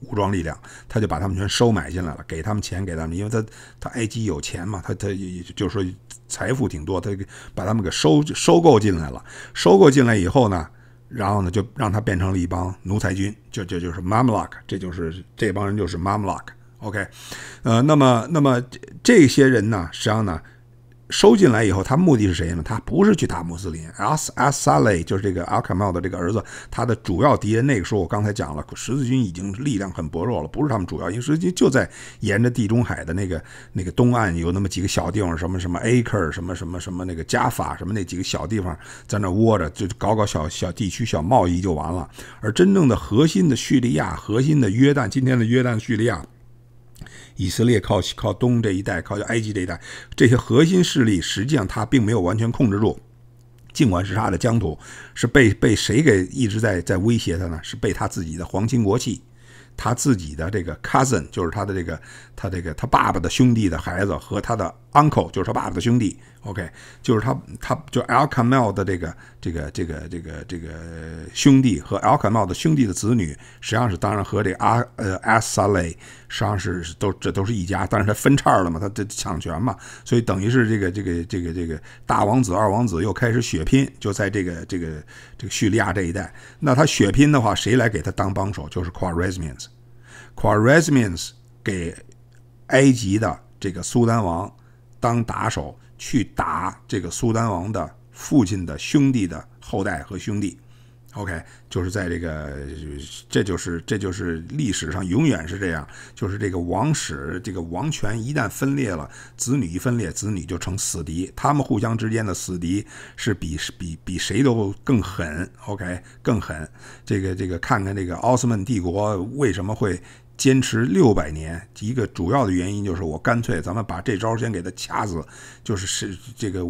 武装力量，他就把他们全收买进来了，给他们钱，给他们，因为他他埃及有钱嘛，他他就是说财富挺多，他把他们给收收购进来了，收购进来以后呢，然后呢就让他变成了一帮奴才军，就就就是 Mamluk，这就是这帮人就是 Mamluk。OK，呃，那么，那么这些人呢，实际上呢，收进来以后，他目的是谁呢？他不是去打穆斯林。阿阿萨雷，就是这个阿卡茂的这个儿子，他的主要敌人。那个时候我刚才讲了，十字军已经力量很薄弱了，不是他们主要。因为十字军就在沿着地中海的那个那个东岸有那么几个小地方，什么什么 Aker，什么什么什么那个加法，什么那几个小地方在那窝着，就搞搞小小地区小贸易就完了。而真正的核心的叙利亚，核心的约旦，今天的约旦叙利亚。以色列靠靠东这一带，靠埃及这一带，这些核心势力实际上他并没有完全控制住。尽管是他的疆土，是被被谁给一直在在威胁他呢？是被他自己的皇亲国戚，他自己的这个 cousin，就是他的这个他这个他爸爸的兄弟的孩子和他的 uncle，就是他爸爸的兄弟。O.K. 就是他，他就 a l k a m e l 的这个这个这个这个这个兄弟和 a l k a m e l 的兄弟的子女，实际上是当然和这阿呃 As-Sale 实际上是都这都是一家，但是他分叉了嘛，他这抢权嘛，所以等于是这个这个这个这个大王子二王子又开始血拼，就在这个这个这个叙利亚这一带。那他血拼的话，谁来给他当帮手？就是 q a r e z m i a n s q a r e z m i a n s 给埃及的这个苏丹王当打手。去打这个苏丹王的父亲的兄弟的后代和兄弟，OK，就是在这个，这就是这就是历史上永远是这样，就是这个王室这个王权一旦分裂了，子女一分裂，子女就成死敌，他们互相之间的死敌是比比比谁都更狠，OK，更狠。这个这个看看这个奥斯曼帝国为什么会。坚持六百年，一个主要的原因就是我干脆，咱们把这招先给他掐死，就是是这个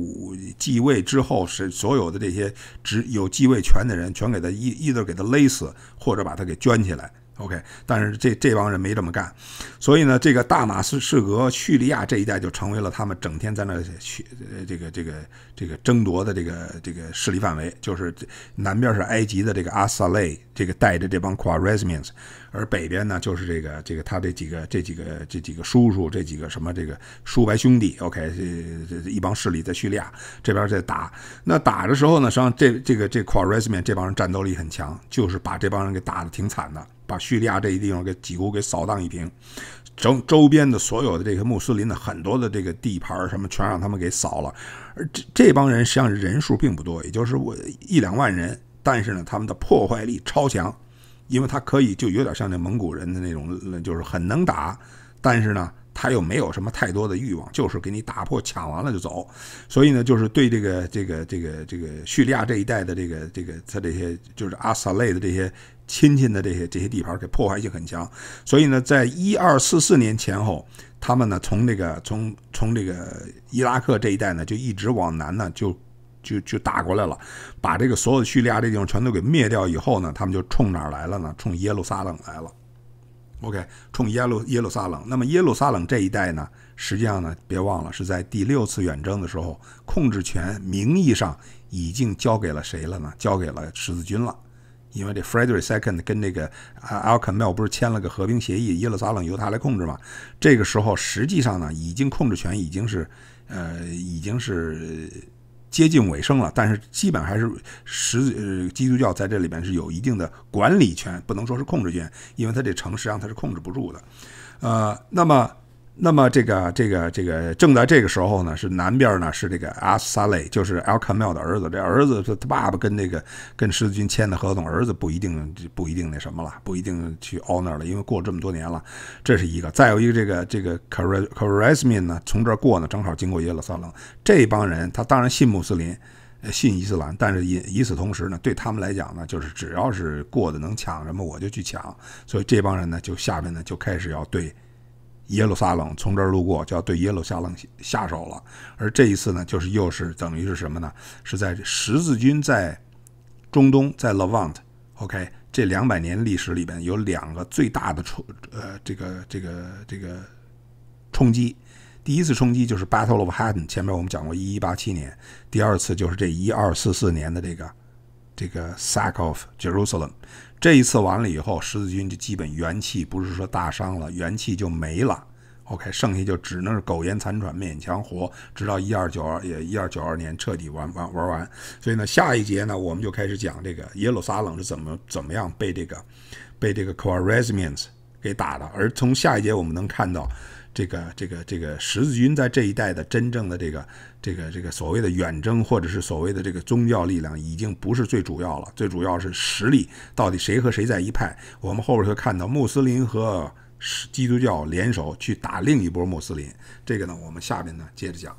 继位之后，是所有的这些只有继位权的人，全给他一一的给他勒死，或者把他给圈起来。O.K.，但是这这帮人没这么干，所以呢，这个大马士士革叙利亚这一带就成为了他们整天在那去这个这个这个争夺的这个这个势力范围。就是南边是埃及的这个阿萨勒，这个带着这帮 q u a r r e s m e n 而北边呢就是这个这个他的几个这几个这几个叔叔这几个什么这个叔伯兄弟。O.K.，这这一帮势力在叙利亚这边在打。那打的时候呢，实际上这这个这 q u a r r e s m e n 这帮人战斗力很强，就是把这帮人给打的挺惨的。把叙利亚这一地方给几乎给扫荡一平，整周边的所有的这些穆斯林的很多的这个地盘什么全让他们给扫了，而这这帮人实际上人数并不多，也就是一两万人，但是呢，他们的破坏力超强，因为他可以就有点像那蒙古人的那种，就是很能打，但是呢。他又没有什么太多的欲望，就是给你打破抢完了就走，所以呢，就是对这个这个这个这个叙利亚这一带的这个这个他这些就是阿萨类的这些亲戚的这些这些地盘给破坏性很强，所以呢，在一二四四年前后，他们呢从这个从从这个伊拉克这一带呢就一直往南呢就就就打过来了，把这个所有叙利亚这地方全都给灭掉以后呢，他们就冲哪来了呢？冲耶路撒冷来了。OK，冲耶路耶路撒冷。那么耶路撒冷这一带呢，实际上呢，别忘了是在第六次远征的时候，控制权名义上已经交给了谁了呢？交给了十字军了。因为这 Frederick II 跟这个 a l c m e l 不是签了个和平协议，耶路撒冷由他来控制嘛。这个时候实际上呢，已经控制权已经是，呃，已经是。接近尾声了，但是基本还是十呃，基督教在这里边是有一定的管理权，不能说是控制权，因为他这城实际上他是控制不住的，呃，那么。那么这个这个这个正在这个时候呢，是南边呢是这个阿萨雷，就是阿卡坎缪的儿子。这儿子他他爸爸跟那个跟十字军签的合同，儿子不一定不一定那什么了，不一定去 honor 了。因为过这么多年了，这是一个。再有一个这个这个 r a z m 斯 n 呢，从这儿过呢，正好经过耶路撒冷。这帮人他当然信穆斯林，信伊斯兰，但是也，与此同时呢，对他们来讲呢，就是只要是过的能抢什么我就去抢。所以这帮人呢，就下面呢就开始要对。耶路撒冷从这儿路过，就要对耶路撒冷下手了。而这一次呢，就是又是等于是什么呢？是在十字军在中东在 Levant，OK，这两百年历史里边有两个最大的冲呃这个这个这个冲击。第一次冲击就是 Battle of Hattin，前面我们讲过1187年。第二次就是这一二四四年的这个这个 Sack of Jerusalem。这一次完了以后，十字军就基本元气不是说大伤了，元气就没了。OK，剩下就只能是苟延残喘，勉强活，直到一二九二也一二九二年彻底玩玩玩完。所以呢，下一节呢，我们就开始讲这个耶路撒冷是怎么怎么样被这个被这个 c o a r a z m i a n s 给打的。而从下一节我们能看到。这个这个这个十字军在这一带的真正的这个这个这个所谓的远征，或者是所谓的这个宗教力量，已经不是最主要了，最主要是实力到底谁和谁在一派。我们后边会看到穆斯林和基督教联手去打另一波穆斯林，这个呢，我们下边呢接着讲。